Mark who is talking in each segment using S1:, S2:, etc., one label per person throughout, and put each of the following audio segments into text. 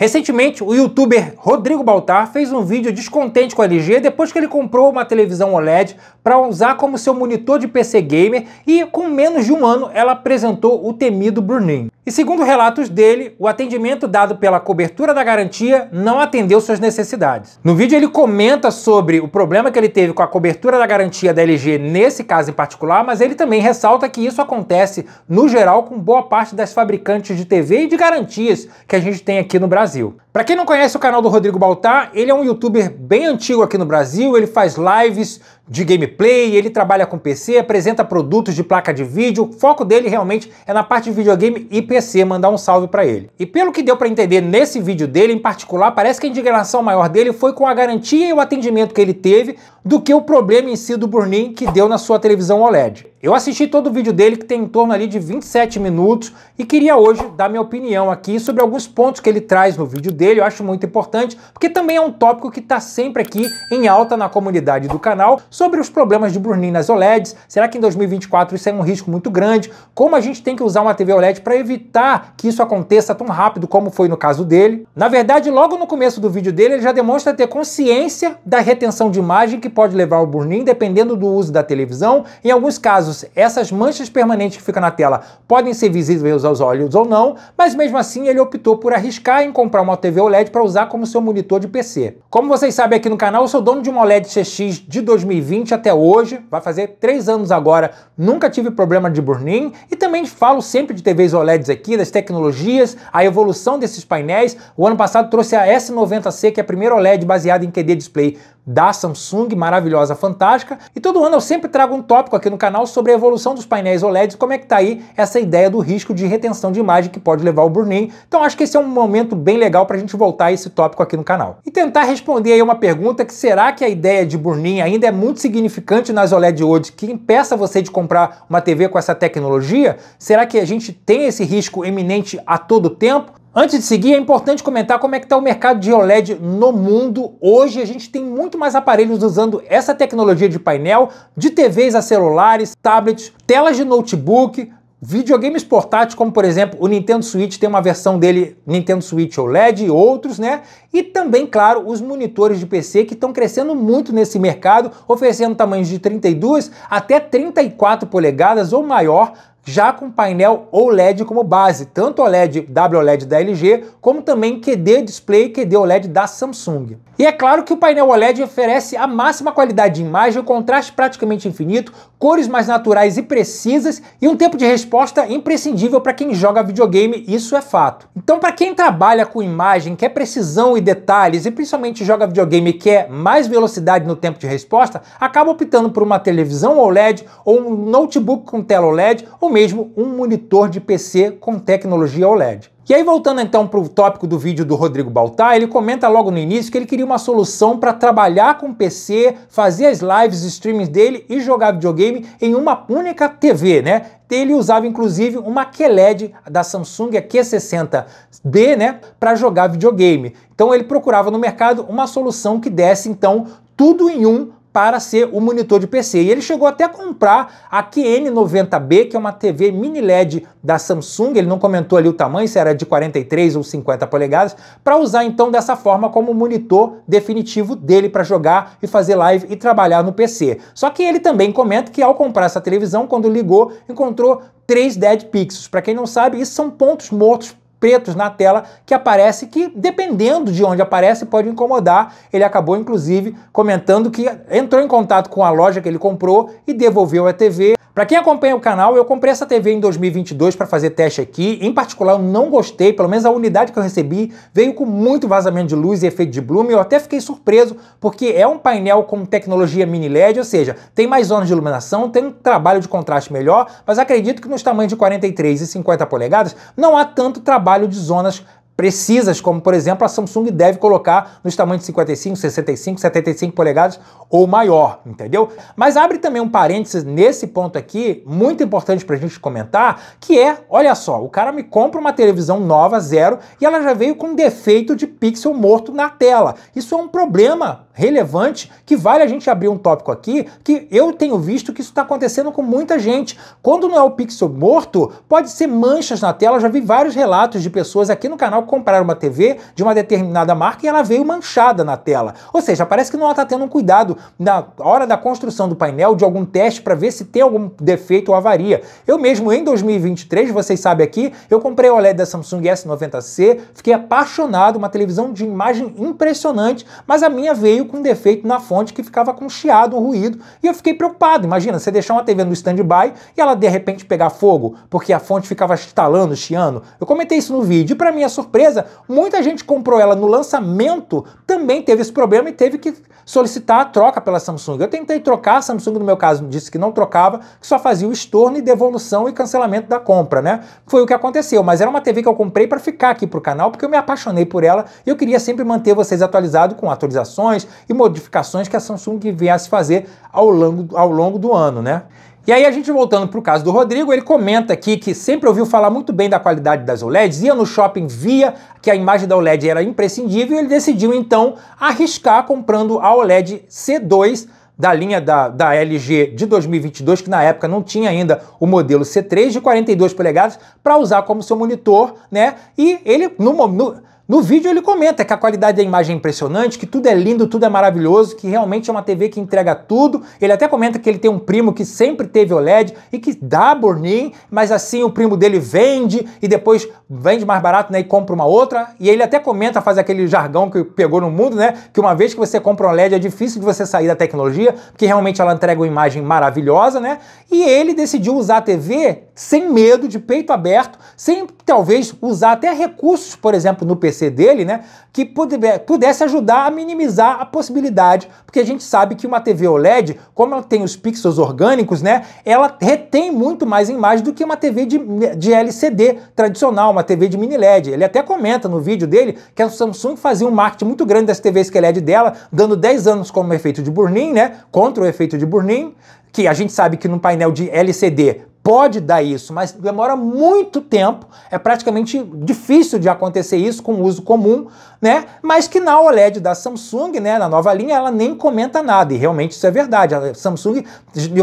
S1: Recentemente, o youtuber Rodrigo Baltar fez um vídeo descontente com a LG depois que ele comprou uma televisão OLED para usar como seu monitor de PC gamer e, com menos de um ano, ela apresentou o temido Bruninho. E segundo relatos dele, o atendimento dado pela cobertura da garantia não atendeu suas necessidades. No vídeo ele comenta sobre o problema que ele teve com a cobertura da garantia da LG nesse caso em particular, mas ele também ressalta que isso acontece no geral com boa parte das fabricantes de TV e de garantias que a gente tem aqui no Brasil. Para quem não conhece o canal do Rodrigo Baltar, ele é um youtuber bem antigo aqui no Brasil, ele faz lives de gameplay, ele trabalha com PC, apresenta produtos de placa de vídeo. O foco dele realmente é na parte de videogame e PC, mandar um salve para ele. E pelo que deu para entender nesse vídeo dele em particular, parece que a indignação maior dele foi com a garantia e o atendimento que ele teve do que o problema em si do burn-in que deu na sua televisão OLED. Eu assisti todo o vídeo dele, que tem em torno ali de 27 minutos, e queria hoje dar minha opinião aqui sobre alguns pontos que ele traz no vídeo dele, eu acho muito importante, porque também é um tópico que está sempre aqui em alta na comunidade do canal, sobre os problemas de Brunin nas OLEDs, será que em 2024 isso é um risco muito grande, como a gente tem que usar uma TV OLED para evitar que isso aconteça tão rápido como foi no caso dele. Na verdade, logo no começo do vídeo dele, ele já demonstra ter consciência da retenção de imagem que pode levar ao Brunin, dependendo do uso da televisão, em alguns casos casos, essas manchas permanentes que ficam na tela podem ser visíveis aos olhos ou não, mas mesmo assim ele optou por arriscar em comprar uma TV OLED para usar como seu monitor de PC. Como vocês sabem aqui no canal, eu sou dono de uma OLED CX de 2020 até hoje, vai fazer 3 anos agora, nunca tive problema de burn-in e também falo sempre de TVs OLEDs aqui, das tecnologias, a evolução desses painéis. O ano passado trouxe a S90C, que é a primeira OLED baseada em QD Display da Samsung, maravilhosa, fantástica. E todo ano eu sempre trago um tópico aqui no canal sobre sobre a evolução dos painéis OLEDs, como é que está aí essa ideia do risco de retenção de imagem que pode levar ao burn-in. Então acho que esse é um momento bem legal para a gente voltar a esse tópico aqui no canal. E tentar responder aí uma pergunta que será que a ideia de burn-in ainda é muito significante nas OLED hoje, que impeça você de comprar uma TV com essa tecnologia? Será que a gente tem esse risco iminente a todo tempo? Antes de seguir, é importante comentar como é que está o mercado de OLED no mundo. Hoje a gente tem muito mais aparelhos usando essa tecnologia de painel, de TVs a celulares, tablets, telas de notebook, videogames portáteis, como por exemplo o Nintendo Switch, tem uma versão dele Nintendo Switch OLED e outros, né? E também, claro, os monitores de PC que estão crescendo muito nesse mercado, oferecendo tamanhos de 32 até 34 polegadas ou maior, já com painel OLED como base, tanto OLED WLED da LG, como também QD Display e QD OLED da Samsung. E é claro que o painel OLED oferece a máxima qualidade de imagem, contraste praticamente infinito, cores mais naturais e precisas e um tempo de resposta imprescindível para quem joga videogame, isso é fato. Então para quem trabalha com imagem, quer precisão e detalhes e principalmente joga videogame e quer é mais velocidade no tempo de resposta, acaba optando por uma televisão OLED ou um notebook com tela OLED ou mesmo um monitor de PC com tecnologia OLED. E aí, voltando então para o tópico do vídeo do Rodrigo Baltar, ele comenta logo no início que ele queria uma solução para trabalhar com PC, fazer as lives, streams dele e jogar videogame em uma única TV, né? Ele usava inclusive uma QLED da Samsung Q60D, né, para jogar videogame. Então ele procurava no mercado uma solução que desse então tudo em um para ser o monitor de PC. E ele chegou até a comprar a QN90B, que é uma TV mini LED da Samsung, ele não comentou ali o tamanho, se era de 43 ou 50 polegadas, para usar então dessa forma como monitor definitivo dele para jogar e fazer live e trabalhar no PC. Só que ele também comenta que ao comprar essa televisão, quando ligou, encontrou três dead pixels. Para quem não sabe, isso são pontos mortos pretos na tela que aparece que, dependendo de onde aparece, pode incomodar. Ele acabou, inclusive, comentando que entrou em contato com a loja que ele comprou e devolveu a TV. Para quem acompanha o canal, eu comprei essa TV em 2022 para fazer teste aqui. Em particular, eu não gostei, pelo menos a unidade que eu recebi veio com muito vazamento de luz e efeito de bloom. eu até fiquei surpreso, porque é um painel com tecnologia mini LED, ou seja, tem mais zonas de iluminação, tem um trabalho de contraste melhor, mas acredito que nos tamanhos de 43 e 50 polegadas não há tanto trabalho de zonas precisas, como por exemplo a Samsung deve colocar nos tamanhos de 55, 65, 75 polegadas ou maior, entendeu? Mas abre também um parênteses nesse ponto aqui, muito importante para a gente comentar, que é, olha só, o cara me compra uma televisão nova, zero, e ela já veio com defeito de pixel morto na tela. Isso é um problema relevante que vale a gente abrir um tópico aqui, que eu tenho visto que isso está acontecendo com muita gente. Quando não é o pixel morto, pode ser manchas na tela. Eu já vi vários relatos de pessoas aqui no canal que compraram uma TV de uma determinada marca e ela veio manchada na tela. Ou seja, parece que não está tendo um cuidado na hora da construção do painel de algum teste para ver se tem algum defeito ou avaria. Eu mesmo em 2023, vocês sabem aqui, eu comprei o OLED da Samsung S90C, fiquei apaixonado, uma televisão de imagem impressionante, mas a minha veio com defeito na fonte que ficava com chiado, um ruído, e eu fiquei preocupado. Imagina, você deixar uma TV no stand-by e ela de repente pegar fogo, porque a fonte ficava estalando, chiando. Eu comentei isso no vídeo, e para minha surpresa, muita gente comprou ela no lançamento, também teve esse problema e teve que solicitar a troca pela Samsung. Eu tentei trocar, a Samsung, no meu caso, disse que não trocava, que só fazia o estorno e devolução e cancelamento da compra, né? Foi o que aconteceu, mas era uma TV que eu comprei para ficar aqui pro canal, porque eu me apaixonei por ela e eu queria sempre manter vocês atualizados com atualizações e modificações que a Samsung viesse fazer ao longo, ao longo do ano, né? E aí a gente voltando para o caso do Rodrigo, ele comenta aqui que sempre ouviu falar muito bem da qualidade das OLEDs, ia no shopping, via que a imagem da OLED era imprescindível e ele decidiu então arriscar comprando a OLED C2 da linha da, da LG de 2022, que na época não tinha ainda o modelo C3 de 42 polegadas, para usar como seu monitor, né? E ele, no, no no vídeo ele comenta que a qualidade da imagem é impressionante, que tudo é lindo, tudo é maravilhoso, que realmente é uma TV que entrega tudo. Ele até comenta que ele tem um primo que sempre teve OLED e que dá burn-in, mas assim o primo dele vende e depois vende mais barato né, e compra uma outra. E ele até comenta, faz aquele jargão que pegou no mundo, né? Que uma vez que você compra um OLED é difícil de você sair da tecnologia, porque realmente ela entrega uma imagem maravilhosa, né? E ele decidiu usar a TV sem medo, de peito aberto, sem talvez usar até recursos, por exemplo, no PC dele, né, que pudesse ajudar a minimizar a possibilidade, porque a gente sabe que uma TV OLED, como ela tem os pixels orgânicos, né, ela retém muito mais imagem do que uma TV de, de LCD tradicional, uma TV de mini LED. Ele até comenta no vídeo dele que a Samsung fazia um marketing muito grande das TVs que é LED dela, dando 10 anos como efeito de Burn-in, né, contra o efeito de Burn-in, que a gente sabe que no painel de LCD pode dar isso, mas demora muito tempo, é praticamente difícil de acontecer isso com o uso comum, né? Mas que na OLED da Samsung, né, na nova linha, ela nem comenta nada, e realmente isso é verdade. A Samsung,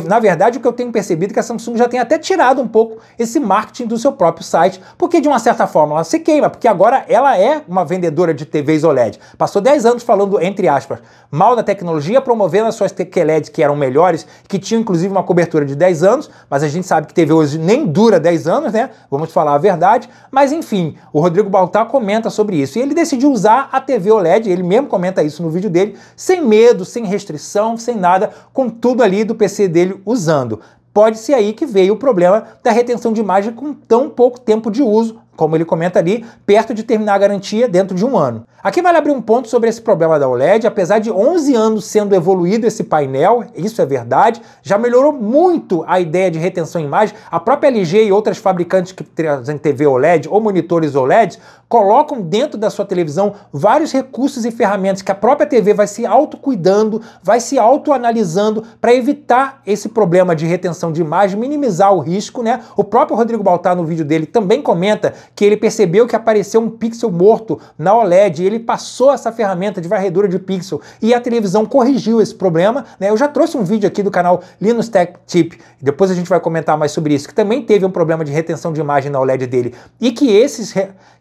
S1: na verdade, o que eu tenho percebido é que a Samsung já tem até tirado um pouco esse marketing do seu próprio site, porque de uma certa forma ela se queima, porque agora ela é uma vendedora de TVs OLED. Passou 10 anos falando, entre aspas, mal da tecnologia, promovendo as suas TQ que eram melhores, que tinham inclusive uma cobertura de 10 anos, mas a gente sabe que teve hoje nem dura 10 anos, né? Vamos falar a verdade. Mas enfim, o Rodrigo Baltar comenta sobre isso. E ele decidiu usar a TV OLED, ele mesmo comenta isso no vídeo dele, sem medo, sem restrição, sem nada, com tudo ali do PC dele usando. Pode ser aí que veio o problema da retenção de imagem com tão pouco tempo de uso, como ele comenta ali, perto de terminar a garantia dentro de um ano. Aqui vale abrir um ponto sobre esse problema da OLED, apesar de 11 anos sendo evoluído esse painel, isso é verdade, já melhorou muito a ideia de retenção em imagem. A própria LG e outras fabricantes que trazem TV OLED ou monitores OLED colocam dentro da sua televisão vários recursos e ferramentas que a própria TV vai se autocuidando, vai se autoanalisando para evitar esse problema de retenção de imagem, minimizar o risco, né? O próprio Rodrigo Baltar no vídeo dele também comenta que ele percebeu que apareceu um pixel morto na OLED, ele passou essa ferramenta de varredura de pixel e a televisão corrigiu esse problema. Né? Eu já trouxe um vídeo aqui do canal Linus Tech Tip, depois a gente vai comentar mais sobre isso, que também teve um problema de retenção de imagem na OLED dele e que, esses,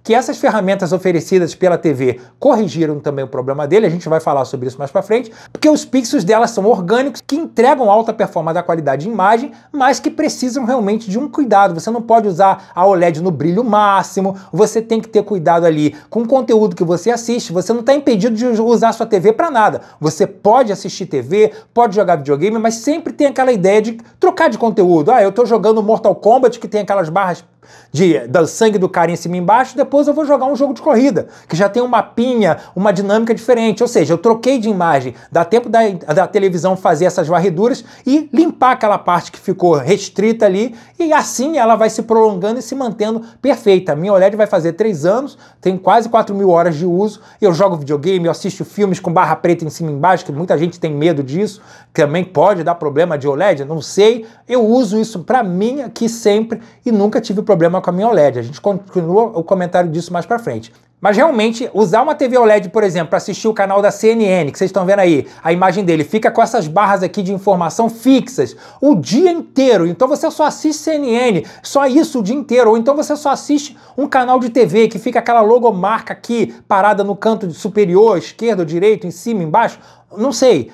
S1: que essas ferramentas oferecidas pela TV corrigiram também o problema dele, a gente vai falar sobre isso mais para frente, porque os pixels delas são orgânicos que entregam alta performance da qualidade de imagem, mas que precisam realmente de um cuidado. Você não pode usar a OLED no brilho máximo, máximo, você tem que ter cuidado ali com o conteúdo que você assiste. Você não está impedido de usar sua TV para nada. Você pode assistir TV, pode jogar videogame, mas sempre tem aquela ideia de trocar de conteúdo. Ah, eu estou jogando Mortal Kombat que tem aquelas barras de do sangue do cara em cima e embaixo, depois eu vou jogar um jogo de corrida, que já tem um mapinha, uma dinâmica diferente. Ou seja, eu troquei de imagem, dá tempo da, da televisão fazer essas varreduras e limpar aquela parte que ficou restrita ali, e assim ela vai se prolongando e se mantendo perfeita. A minha OLED vai fazer três anos, tem quase 4 mil horas de uso, eu jogo videogame, eu assisto filmes com barra preta em cima e embaixo, que muita gente tem medo disso, também pode dar problema de OLED, não sei. Eu uso isso para mim aqui sempre e nunca tive problema problema com a minha OLED. A gente continua o comentário disso mais para frente. Mas realmente, usar uma TV OLED, por exemplo, para assistir o canal da CNN, que vocês estão vendo aí, a imagem dele fica com essas barras aqui de informação fixas o dia inteiro. Então você só assiste CNN, só isso o dia inteiro. Ou então você só assiste um canal de TV que fica aquela logomarca aqui parada no canto superior, esquerdo, direito, em cima, embaixo. Não sei.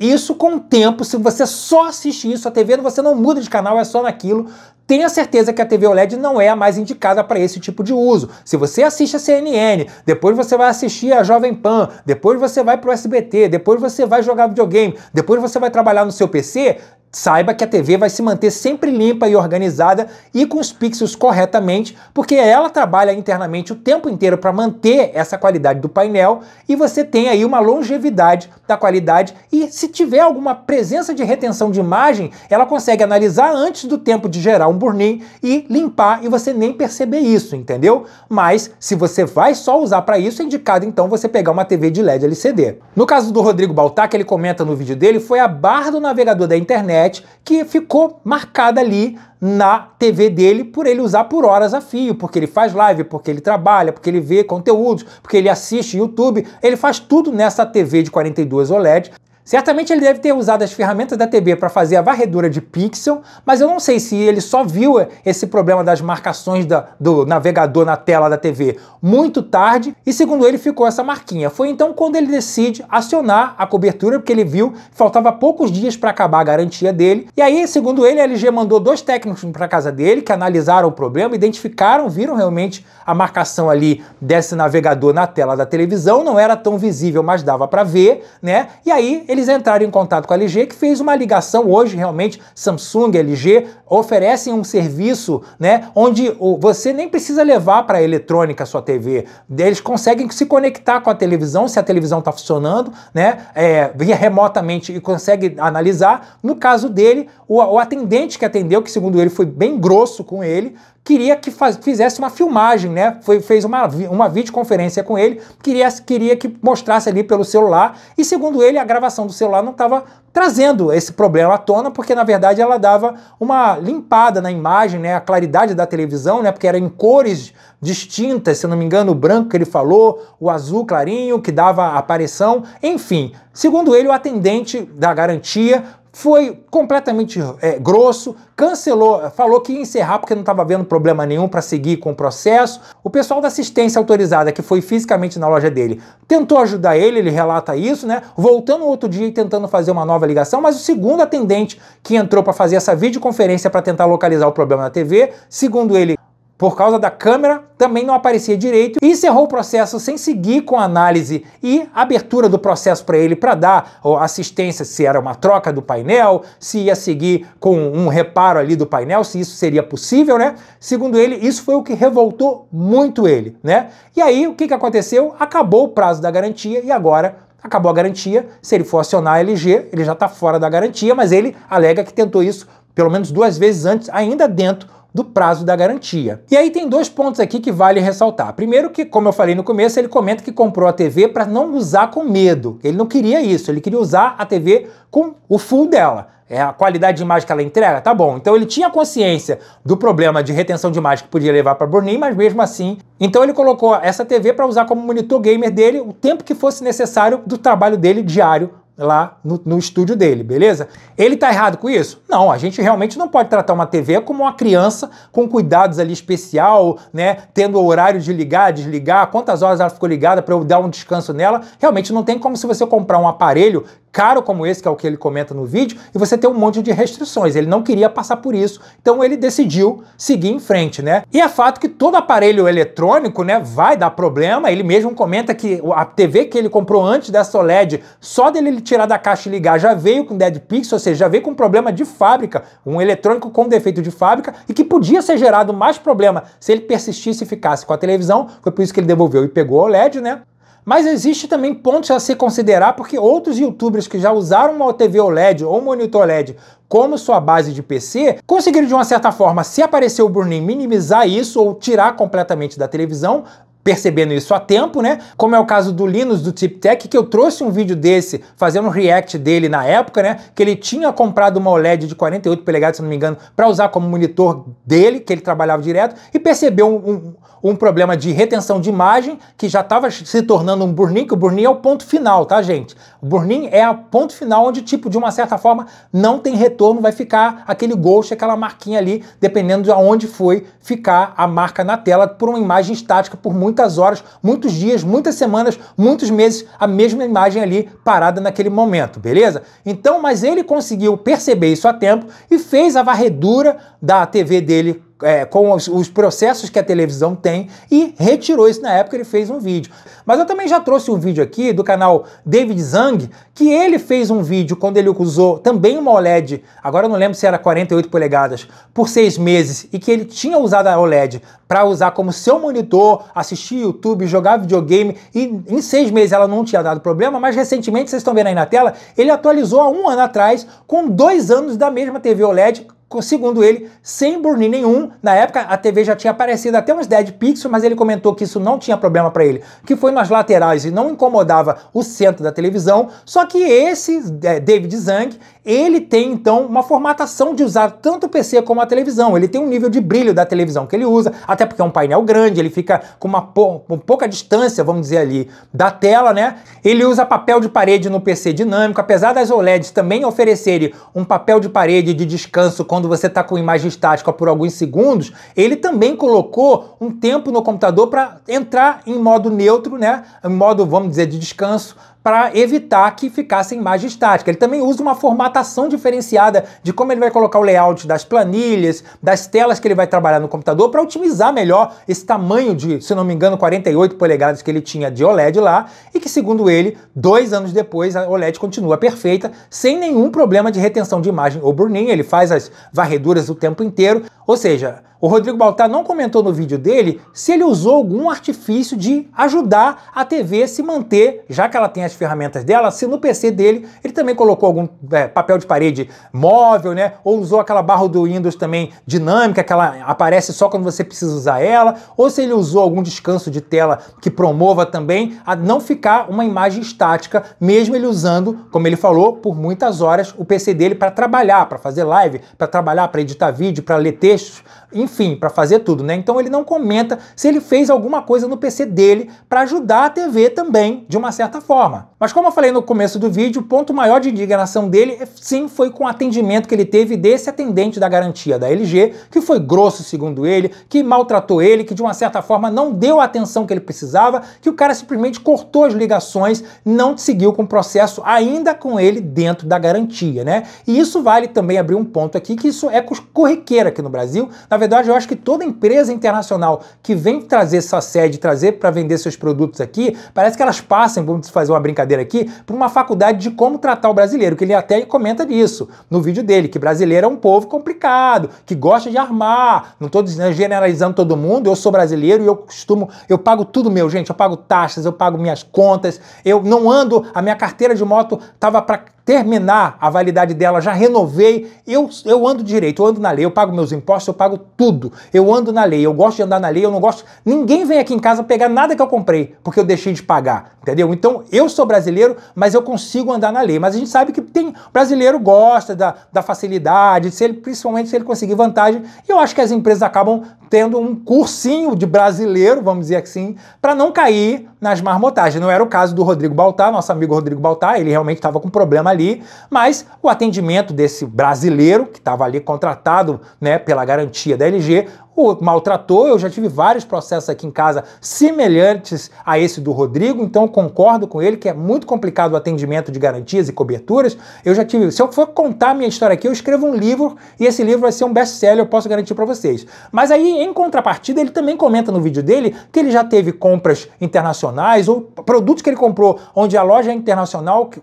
S1: Isso com o tempo, se você só assiste isso, a TV você não muda de canal, é só naquilo, tenha certeza que a TV OLED não é a mais indicada para esse tipo de uso. Se você assiste a CNN, depois você vai assistir a Jovem Pan, depois você vai para o SBT, depois você vai jogar videogame, depois você vai trabalhar no seu PC, Saiba que a TV vai se manter sempre limpa e organizada e com os pixels corretamente, porque ela trabalha internamente o tempo inteiro para manter essa qualidade do painel e você tem aí uma longevidade da qualidade e se tiver alguma presença de retenção de imagem, ela consegue analisar antes do tempo de gerar um burn-in e limpar e você nem perceber isso, entendeu? Mas se você vai só usar para isso, é indicado então você pegar uma TV de LED LCD. No caso do Rodrigo Baltar, que ele comenta no vídeo dele, foi a barra do navegador da internet internet que ficou marcada ali na TV dele por ele usar por horas a fio, porque ele faz live, porque ele trabalha, porque ele vê conteúdos, porque ele assiste YouTube, ele faz tudo nessa TV de 42 OLED Certamente ele deve ter usado as ferramentas da TV para fazer a varredura de pixel, mas eu não sei se ele só viu esse problema das marcações da, do navegador na tela da TV muito tarde e, segundo ele, ficou essa marquinha. Foi então quando ele decide acionar a cobertura, porque ele viu que faltava poucos dias para acabar a garantia dele. E aí, segundo ele, a LG mandou dois técnicos para casa dele que analisaram o problema, identificaram, viram realmente a marcação ali desse navegador na tela da televisão, não era tão visível, mas dava para ver, né? E aí eles entraram em contato com a LG, que fez uma ligação hoje, realmente, Samsung, e LG, oferecem um serviço, né, onde você nem precisa levar para a eletrônica a sua TV. Eles conseguem se conectar com a televisão, se a televisão está funcionando, né, é, via remotamente e consegue analisar. No caso dele, o, o atendente que atendeu, que segundo ele foi bem grosso com ele, queria que faz, fizesse uma filmagem, né? Foi, fez uma, uma videoconferência com ele, queria, queria que mostrasse ali pelo celular, e segundo ele, a gravação do celular não estava trazendo esse problema à tona, porque na verdade ela dava uma limpada na imagem, né? A claridade da televisão, né? Porque era em cores distintas, se não me engano, o branco que ele falou, o azul clarinho que dava a aparição, enfim. Segundo ele, o atendente da garantia foi completamente é, grosso, cancelou, falou que ia encerrar porque não estava vendo problema nenhum para seguir com o processo. O pessoal da assistência autorizada, que foi fisicamente na loja dele, tentou ajudar ele, ele relata isso, né? Voltando outro dia e tentando fazer uma nova ligação, mas o segundo atendente que entrou para fazer essa videoconferência para tentar localizar o problema na TV, segundo ele, por causa da câmera, também não aparecia direito e encerrou o processo sem seguir com a análise e abertura do processo para ele para dar assistência se era uma troca do painel, se ia seguir com um reparo ali do painel, se isso seria possível, né? Segundo ele, isso foi o que revoltou muito ele, né? E aí, o que, que aconteceu? Acabou o prazo da garantia e agora acabou a garantia. Se ele for acionar a LG, ele já está fora da garantia, mas ele alega que tentou isso pelo menos duas vezes antes, ainda dentro do prazo da garantia. E aí tem dois pontos aqui que vale ressaltar. Primeiro que, como eu falei no começo, ele comenta que comprou a TV para não usar com medo. Ele não queria isso, ele queria usar a TV com o full dela. É a qualidade de imagem que ela entrega, tá bom. Então ele tinha consciência do problema de retenção de imagem que podia levar para Brunei, mas mesmo assim, então ele colocou essa TV para usar como monitor gamer dele o tempo que fosse necessário do trabalho dele diário lá no, no, estúdio dele, beleza? Ele tá errado com isso? Não, a gente realmente não pode tratar uma TV como uma criança com cuidados ali especial, né? Tendo o horário de ligar, desligar, quantas horas ela ficou ligada para eu dar um descanso nela. Realmente não tem como se você comprar um aparelho caro como esse, que é o que ele comenta no vídeo, e você tem um monte de restrições. Ele não queria passar por isso, então ele decidiu seguir em frente, né? E é fato que todo aparelho eletrônico, né, vai dar problema. Ele mesmo comenta que a TV que ele comprou antes dessa OLED, só dele tirar da caixa e ligar, já veio com dead pixel, ou seja, já veio com problema de fábrica, um eletrônico com defeito de fábrica, e que podia ser gerado mais problema se ele persistisse e ficasse com a televisão. Foi por isso que ele devolveu e pegou a OLED, né? Mas existe também pontos a se considerar, porque outros youtubers que já usaram uma TV OLED ou um monitor LED como sua base de PC, conseguiram de uma certa forma, se aparecer o burn minimizar isso ou tirar completamente da televisão, percebendo isso a tempo, né? Como é o caso do Linus do TipTech, que eu trouxe um vídeo desse, fazendo um react dele na época, né? Que ele tinha comprado uma OLED de 48 polegadas, se não me engano, para usar como monitor dele, que ele trabalhava direto, e percebeu um, um, um problema de retenção de imagem que já estava se tornando um burn-in, que o burn-in é o ponto final, tá, gente? Burn-in é a ponto final onde, tipo, de uma certa forma, não tem retorno, vai ficar aquele ghost, aquela marquinha ali, dependendo de onde foi ficar a marca na tela, por uma imagem estática, por muitas horas, muitos dias, muitas semanas, muitos meses, a mesma imagem ali parada naquele momento, beleza? Então, mas ele conseguiu perceber isso a tempo e fez a varredura da TV dele é, com os, os, processos que a televisão tem e retirou isso na época, ele fez um vídeo. Mas eu também já trouxe um vídeo aqui do canal David Zang, que ele fez um vídeo quando ele usou também uma OLED, agora eu não lembro se era 48 polegadas, por seis meses, e que ele tinha usado a OLED para usar como seu monitor, assistir YouTube, jogar videogame, e em seis meses ela não tinha dado problema, mas recentemente, vocês estão vendo aí na tela, ele atualizou há um ano atrás, com dois anos da mesma TV OLED, segundo ele, sem burn nenhum. Na época, a TV já tinha aparecido até uns dead pixels, mas ele comentou que isso não tinha problema para ele, que foi nas laterais e não incomodava o centro da televisão. Só que esse é, David Zang, ele tem então uma formatação de usar tanto o PC como a televisão. Ele tem um nível de brilho da televisão que ele usa, até porque é um painel grande, ele fica com uma, pou pouca distância, vamos dizer ali, da tela, né? Ele usa papel de parede no PC dinâmico, apesar das OLEDs também oferecerem um papel de parede de descanso quando você está com imagem estática por alguns segundos, ele também colocou um tempo no computador para entrar em modo neutro, né? Em modo, vamos dizer, de descanso para evitar que ficasse imagem estática. Ele também usa uma formatação diferenciada de como ele vai colocar o layout das planilhas, das telas que ele vai trabalhar no computador para otimizar melhor esse tamanho de, se não me engano, 48 polegadas que ele tinha de OLED lá e que, segundo ele, dois anos depois a OLED continua perfeita, sem nenhum problema de retenção de imagem ou burn-in. Ele faz as varreduras o tempo inteiro, ou seja, o Rodrigo Baltar não comentou no vídeo dele se ele usou algum artifício de ajudar a TV a se manter, já que ela tem as ferramentas dela, se no PC dele ele também colocou algum é, papel de parede móvel, né? Ou usou aquela barra do Windows também dinâmica, que ela aparece só quando você precisa usar ela, ou se ele usou algum descanso de tela que promova também a não ficar uma imagem estática, mesmo ele usando, como ele falou, por muitas horas o PC dele para trabalhar, para fazer live, para trabalhar, para editar vídeo, para ler textos, enfim, para fazer tudo, né? Então ele não comenta se ele fez alguma coisa no PC dele para ajudar a TV também, de uma certa forma. Mas como eu falei no começo do vídeo, o ponto maior de indignação dele sim foi com o atendimento que ele teve desse atendente da garantia da LG, que foi grosso segundo ele, que maltratou ele, que de uma certa forma não deu a atenção que ele precisava, que o cara simplesmente cortou as ligações, não seguiu com o processo ainda com ele dentro da garantia, né? E isso vale também abrir um ponto aqui que isso é corriqueira aqui no Brasil. Na verdade, eu acho que toda empresa internacional que vem trazer sua sede, trazer para vender seus produtos aqui, parece que elas passam, vamos fazer uma brincadeira brincadeira aqui, para uma faculdade de como tratar o brasileiro, que ele até comenta disso no vídeo dele, que brasileiro é um povo complicado, que gosta de armar. Não estou generalizando todo mundo, eu sou brasileiro e eu costumo, eu pago tudo meu, gente, eu pago taxas, eu pago minhas contas, eu não ando, a minha carteira de moto tava para terminar a validade dela, já renovei, eu, eu ando direito, eu ando na lei, eu pago meus impostos, eu pago tudo. Eu ando na lei, eu gosto de andar na lei, eu não gosto. Ninguém vem aqui em casa pegar nada que eu comprei, porque eu deixei de pagar, entendeu? Então eu sou brasileiro, mas eu consigo andar na lei. Mas a gente sabe que tem brasileiro gosta da, da facilidade, se ele, principalmente se ele conseguir vantagem. E eu acho que as empresas acabam tendo um cursinho de brasileiro, vamos dizer assim, para não cair nas marmotagens. Não era o caso do Rodrigo Baltar, nosso amigo Rodrigo Baltar, ele realmente estava com problema ali, mas o atendimento desse brasileiro, que estava ali contratado né, pela garantia da LG, o maltratou. Eu já tive vários processos aqui em casa semelhantes a esse do Rodrigo, então concordo com ele que é muito complicado o atendimento de garantias e coberturas. Eu já tive, se eu for contar minha história aqui, eu escrevo um livro e esse livro vai ser um best-seller, eu posso garantir para vocês. Mas aí, em contrapartida, ele também comenta no vídeo dele que ele já teve compras internacionais ou produtos que ele comprou onde a loja é internacional, que,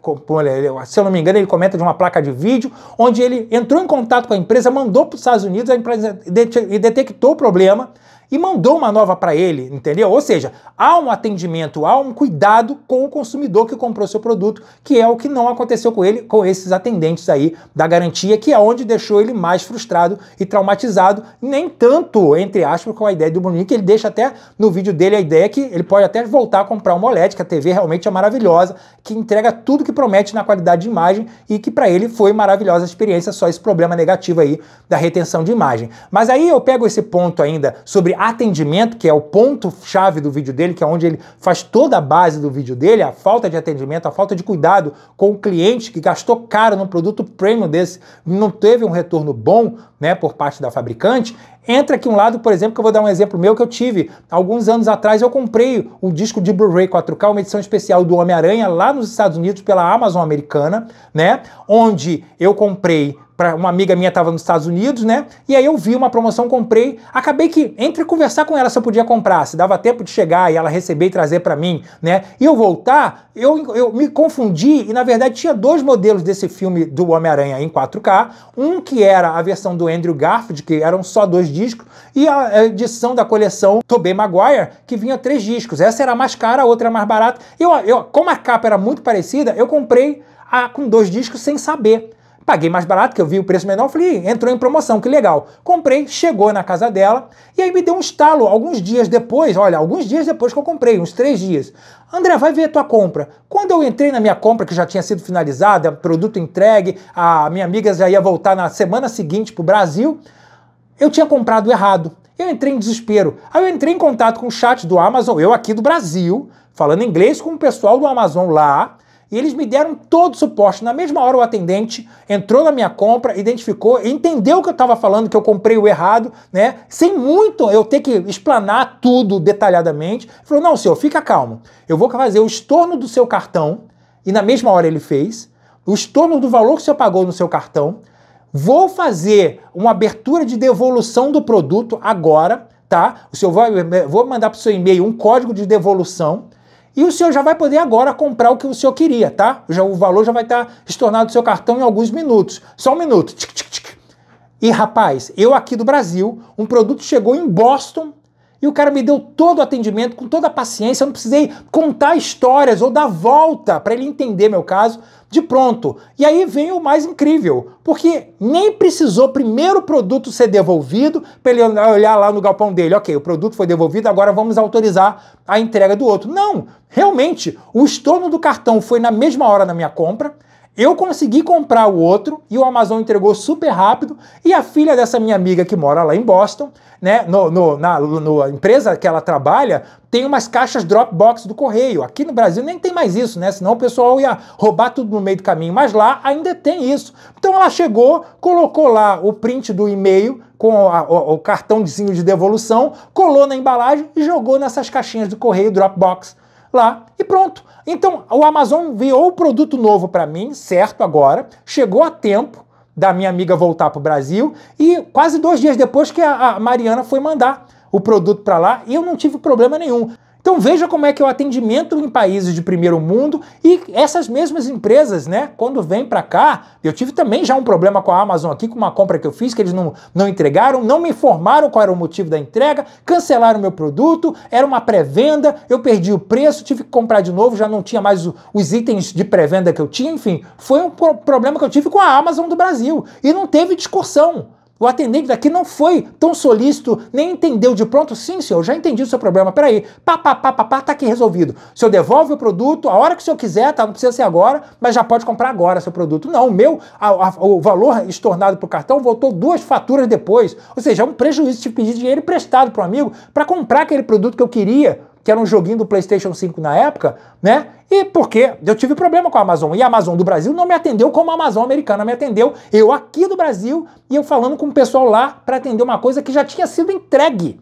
S1: se eu não me engano, ele comenta de uma placa de vídeo, onde ele entrou em contato com a empresa, mandou para os Estados Unidos, a empresa e detectou detectou o problema, e mandou uma nova para ele, entendeu? Ou seja, há um atendimento, há um cuidado com o consumidor que comprou seu produto, que é o que não aconteceu com ele, com esses atendentes aí da garantia, que é onde deixou ele mais frustrado e traumatizado, nem tanto, entre aspas, com a ideia do Bruninho, que ele deixa até no vídeo dele a ideia que ele pode até voltar a comprar uma OLED, que a TV realmente é maravilhosa, que entrega tudo que promete na qualidade de imagem e que para ele foi maravilhosa a experiência, só esse problema negativo aí da retenção de imagem. Mas aí eu pego esse ponto ainda sobre atendimento, que é o ponto-chave do vídeo dele, que é onde ele faz toda a base do vídeo dele, a falta de atendimento, a falta de cuidado com o cliente que gastou caro num produto premium desse, não teve um retorno bom né, por parte da fabricante, Entra aqui um lado, por exemplo, que eu vou dar um exemplo meu que eu tive. Alguns anos atrás eu comprei o disco de Blu-ray 4K, uma edição especial do Homem-Aranha, lá nos Estados Unidos, pela Amazon americana, né? Onde eu comprei para uma amiga minha estava nos Estados Unidos, né? E aí eu vi uma promoção, comprei, acabei que entre conversar com ela se eu podia comprar, se dava tempo de chegar e ela receber e trazer para mim, né? E eu voltar, eu, eu me confundi e na verdade tinha dois modelos desse filme do Homem-Aranha em 4K, um que era a versão do Andrew Garfield, que eram só dois discos, e a edição da coleção Tobey Maguire, que vinha três discos. Essa era mais cara, a outra era mais barata. Eu, eu, como a capa era muito parecida, eu comprei a, com dois discos sem saber. Paguei mais barato, que eu vi o preço menor, falei, entrou em promoção, que legal. Comprei, chegou na casa dela, e aí me deu um estalo alguns dias depois, olha, alguns dias depois que eu comprei, uns três dias. André, vai ver a tua compra. Quando eu entrei na minha compra, que já tinha sido finalizada, produto entregue, a minha amiga já ia voltar na semana seguinte para o Brasil, eu tinha comprado errado. Eu entrei em desespero. Aí eu entrei em contato com o chat do Amazon, eu aqui do Brasil, falando inglês com o pessoal do Amazon lá, e eles me deram todo o suporte. Na mesma hora, o atendente entrou na minha compra, identificou, entendeu o que eu estava falando, que eu comprei o errado, né? Sem muito eu ter que explanar tudo detalhadamente. Ele falou: não, senhor, fica calmo. Eu vou fazer o estorno do seu cartão, e na mesma hora ele fez, o estorno do valor que o senhor pagou no seu cartão. Vou fazer uma abertura de devolução do produto agora, tá? O senhor vai, eh, vou mandar para o seu e-mail um código de devolução e o senhor já vai poder agora comprar o que o senhor queria, tá? Já, o valor já vai estar tá estornado do seu cartão em alguns minutos. Só um minuto. Tic, tic, tic. E rapaz, eu aqui do Brasil, um produto chegou em Boston e o cara me deu todo o atendimento, com toda a paciência, eu não precisei contar histórias ou dar volta para ele entender meu caso de pronto. E aí vem o mais incrível, porque nem precisou primeiro o produto ser devolvido para ele olhar lá no galpão dele, ok, o produto foi devolvido, agora vamos autorizar a entrega do outro. Não, realmente, o estorno do cartão foi na mesma hora da minha compra, eu consegui comprar o outro e o Amazon entregou super rápido. E a filha dessa minha amiga que mora lá em Boston, né, no, no na no empresa que ela trabalha, tem umas caixas Dropbox do correio. Aqui no Brasil nem tem mais isso, né? Senão o pessoal ia roubar tudo no meio do caminho. Mas lá ainda tem isso. Então ela chegou, colocou lá o print do e-mail com a, o, o cartãozinho de devolução, colou na embalagem e jogou nessas caixinhas do correio Dropbox lá e pronto. Então, o Amazon enviou o produto novo para mim, certo agora, chegou a tempo da minha amiga voltar para o Brasil e quase dois dias depois que a Mariana foi mandar o produto para lá eu não tive problema nenhum. Então veja como é que é o atendimento em países de primeiro mundo e essas mesmas empresas, né, quando vem para cá, eu tive também já um problema com a Amazon aqui, com uma compra que eu fiz que eles não, não entregaram, não me informaram qual era o motivo da entrega, cancelaram meu produto, era uma pré-venda, eu perdi o preço, tive que comprar de novo, já não tinha mais os itens de pré-venda que eu tinha, enfim, foi um problema que eu tive com a Amazon do Brasil e não teve discussão. O atendente daqui não foi tão solícito, nem entendeu de pronto. Sim, senhor, já entendi o seu problema. Peraí, pá, pá, pá, pá, pá, tá aqui resolvido. O senhor devolve o produto a hora que o senhor quiser, tá? Não precisa ser agora, mas já pode comprar agora seu produto. Não, o meu, a, a, o valor estornado pro cartão voltou duas faturas depois. Ou seja, é um prejuízo de pedir dinheiro emprestado pro amigo para comprar aquele produto que eu queria que era um joguinho do PlayStation 5 na época, né? E porque eu tive problema com a Amazon. E a Amazon do Brasil não me atendeu como a Amazon americana me atendeu. Eu aqui do Brasil e eu falando com o pessoal lá para atender uma coisa que já tinha sido entregue.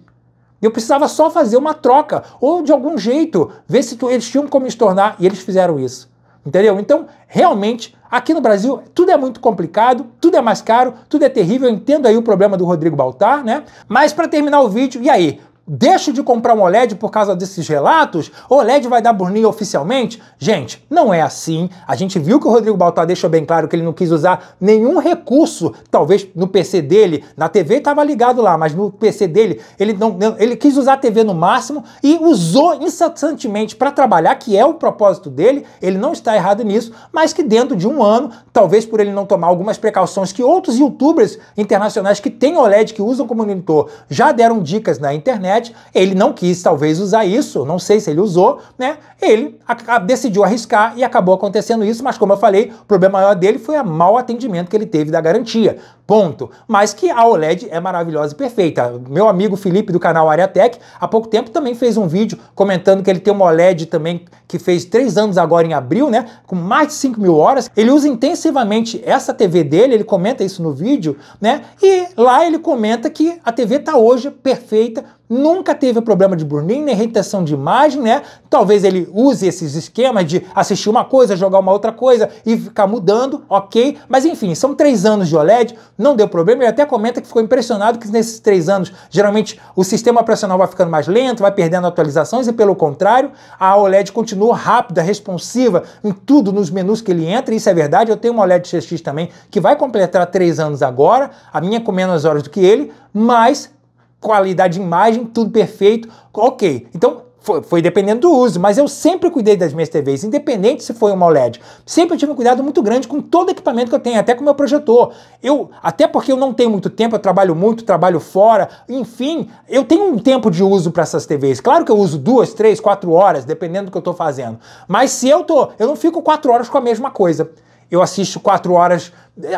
S1: Eu precisava só fazer uma troca ou de algum jeito ver se tu, eles tinham como me tornar e eles fizeram isso. Entendeu? Então, realmente, aqui no Brasil, tudo é muito complicado, tudo é mais caro, tudo é terrível. Eu entendo aí o problema do Rodrigo Baltar, né? Mas para terminar o vídeo, e aí? deixo de comprar um OLED por causa desses relatos? OLED vai dar burninho oficialmente? Gente, não é assim. A gente viu que o Rodrigo Baltar deixou bem claro que ele não quis usar nenhum recurso, talvez no PC dele, na TV estava ligado lá, mas no PC dele, ele não ele quis usar a TV no máximo e usou incessantemente para trabalhar, que é o propósito dele, ele não está errado nisso, mas que dentro de um ano, talvez por ele não tomar algumas precauções que outros youtubers internacionais que têm OLED, que usam como monitor, já deram dicas na internet, internet, ele não quis talvez usar isso, não sei se ele usou, né? Ele decidiu arriscar e acabou acontecendo isso, mas como eu falei, o problema maior dele foi o mau atendimento que ele teve da garantia ponto. Mas que a OLED é maravilhosa e perfeita. Meu amigo Felipe do canal Areatec, há pouco tempo também fez um vídeo comentando que ele tem uma OLED também que fez três anos agora em abril, né? Com mais de 5 mil horas. Ele usa intensivamente essa TV dele, ele comenta isso no vídeo, né? E lá ele comenta que a TV tá hoje perfeita, nunca teve problema de burn-in, nem retenção de imagem, né? Talvez ele use esses esquemas de assistir uma coisa, jogar uma outra coisa e ficar mudando, ok? Mas enfim, são três anos de OLED, não deu problema. Ele até comenta que ficou impressionado que nesses três anos, geralmente, o sistema operacional vai ficando mais lento, vai perdendo atualizações, e pelo contrário, a OLED continua rápida, responsiva em tudo nos menus que ele entra. Isso é verdade. Eu tenho uma OLED XX também que vai completar três anos agora, a minha com menos horas do que ele, mas qualidade de imagem, tudo perfeito, ok. Então foi, foi, dependendo do uso, mas eu sempre cuidei das minhas TVs, independente se foi uma OLED. Sempre tive um cuidado muito grande com todo equipamento que eu tenho, até com o meu projetor. Eu, até porque eu não tenho muito tempo, eu trabalho muito, trabalho fora, enfim, eu tenho um tempo de uso para essas TVs. Claro que eu uso duas, três, quatro horas, dependendo do que eu estou fazendo. Mas se eu tô, eu não fico quatro horas com a mesma coisa. Eu assisto quatro horas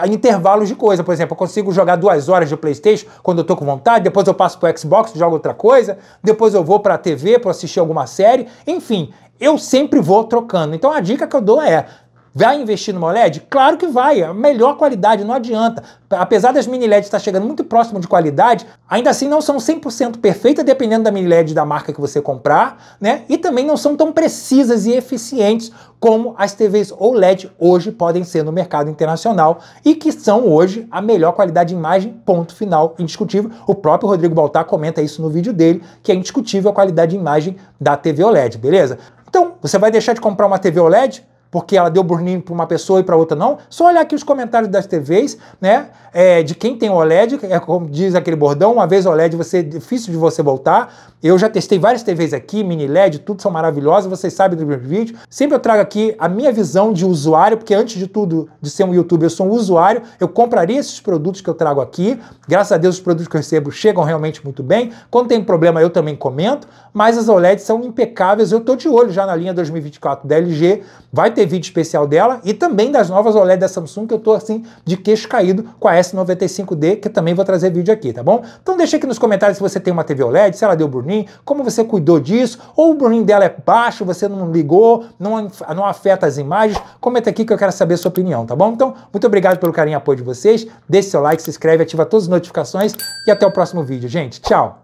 S1: intervalos de coisa. Por exemplo, eu consigo jogar duas horas de PlayStation quando eu tô com vontade, depois eu passo pro Xbox, jogo outra coisa, depois eu vou para a TV para assistir alguma série. Enfim, eu sempre vou trocando. Então a dica que eu dou é Vai investir no OLED? Claro que vai, é melhor qualidade, não adianta. Apesar das mini LEDs estar chegando muito próximo de qualidade, ainda assim não são 100% perfeitas, dependendo da mini LED da marca que você comprar, né? E também não são tão precisas e eficientes como as TVs OLED hoje podem ser no mercado internacional e que são hoje a melhor qualidade de imagem, ponto final, indiscutível. O próprio Rodrigo Baltar comenta isso no vídeo dele, que é indiscutível a qualidade de imagem da TV OLED, beleza? Então, você vai deixar de comprar uma TV OLED? porque ela deu burninho para uma pessoa e para outra não. Só olhar aqui os comentários das TVs, né? É, de quem tem OLED, é como diz aquele bordão, uma vez OLED você é difícil de você voltar. Eu já testei várias TVs aqui, mini LED, tudo são maravilhosas, vocês sabem dos meus vídeos. Sempre eu trago aqui a minha visão de usuário, porque antes de tudo de ser um youtuber, eu sou um usuário, eu compraria esses produtos que eu trago aqui. Graças a Deus os produtos que eu recebo chegam realmente muito bem. Quando tem problema eu também comento, mas as OLEDs são impecáveis. Eu estou de olho já na linha 2024 da LG. Vai ter ter vídeo especial dela e também das novas OLED da Samsung, que eu tô assim de queixo caído com a S95D, que também vou trazer vídeo aqui, tá bom? Então deixa aqui nos comentários se você tem uma TV OLED, se ela deu Bruninho, como você cuidou disso, ou o Bruninho dela é baixo, você não ligou, não, não afeta as imagens, comenta aqui que eu quero saber a sua opinião, tá bom? Então, muito obrigado pelo carinho e apoio de vocês, deixe seu like, se inscreve, ativa todas as notificações e até o próximo vídeo, gente. Tchau!